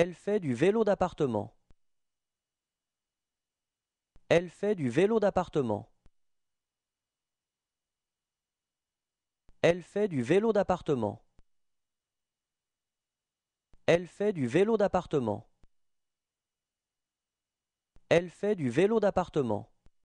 Elle fait du vélo d'appartement. Elle fait du vélo d'appartement. Elle fait du vélo d'appartement. Elle fait du vélo d'appartement. Elle fait du vélo d'appartement.